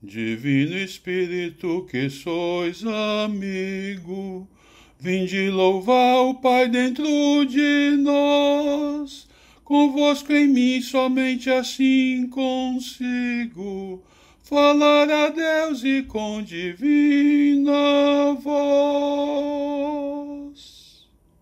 Divino Espírito, que sois amigo, vinde louvar o Pai dentro de nós. Convosco em mim somente assim consigo falar a Deus e com divina